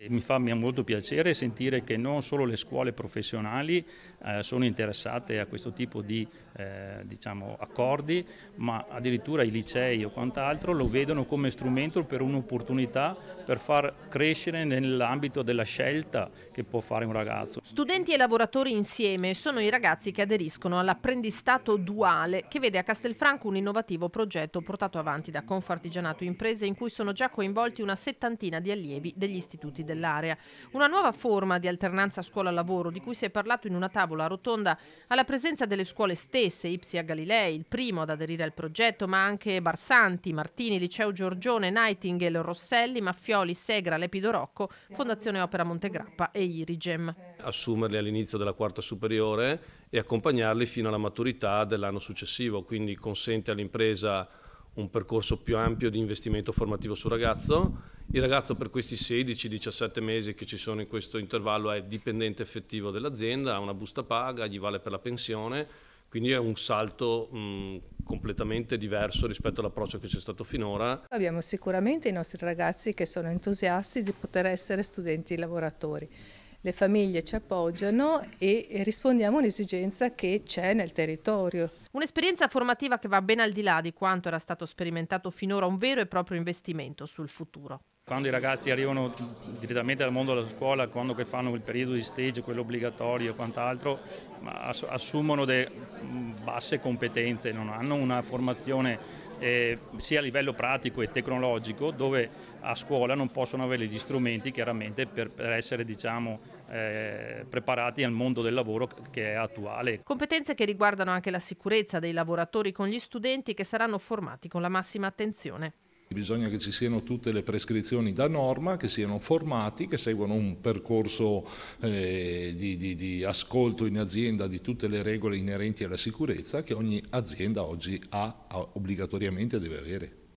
Mi fa molto piacere sentire che non solo le scuole professionali eh, sono interessate a questo tipo di eh, diciamo, accordi, ma addirittura i licei o quant'altro lo vedono come strumento per un'opportunità per far crescere nell'ambito della scelta che può fare un ragazzo. Studenti e lavoratori insieme sono i ragazzi che aderiscono all'apprendistato duale che vede a Castelfranco un innovativo progetto portato avanti da Confartigianato Imprese in cui sono già coinvolti una settantina di allievi degli istituti dell'area. Una nuova forma di alternanza scuola-lavoro di cui si è parlato in una tavola rotonda alla presenza delle scuole stesse, Ipsia Galilei, il primo ad aderire al progetto, ma anche Barsanti, Martini, Liceo Giorgione, Nightingale, Rosselli, Maffioli, Mattioli, Segra, Lepido Rocco, Fondazione Opera Montegrappa e Irigem. Eh. Assumerli all'inizio della quarta superiore e accompagnarli fino alla maturità dell'anno successivo, quindi consente all'impresa un percorso più ampio di investimento formativo sul ragazzo. Il ragazzo per questi 16-17 mesi che ci sono in questo intervallo è dipendente effettivo dell'azienda, ha una busta paga, gli vale per la pensione quindi è un salto mh, completamente diverso rispetto all'approccio che c'è stato finora. Abbiamo sicuramente i nostri ragazzi che sono entusiasti di poter essere studenti lavoratori le famiglie ci appoggiano e rispondiamo a un'esigenza che c'è nel territorio. Un'esperienza formativa che va ben al di là di quanto era stato sperimentato finora, un vero e proprio investimento sul futuro. Quando i ragazzi arrivano direttamente dal mondo della scuola, quando fanno il periodo di stage, quello obbligatorio e quant'altro, assumono basse competenze, non hanno una formazione eh, sia a livello pratico e tecnologico dove a scuola non possono avere gli strumenti chiaramente per, per essere diciamo, eh, preparati al mondo del lavoro che è attuale. Competenze che riguardano anche la sicurezza dei lavoratori con gli studenti che saranno formati con la massima attenzione. Bisogna che ci siano tutte le prescrizioni da norma, che siano formati, che seguano un percorso eh, di, di, di, ascolto in azienda di tutte le regole inerenti alla sicurezza che ogni azienda oggi ha obbligatoriamente deve avere.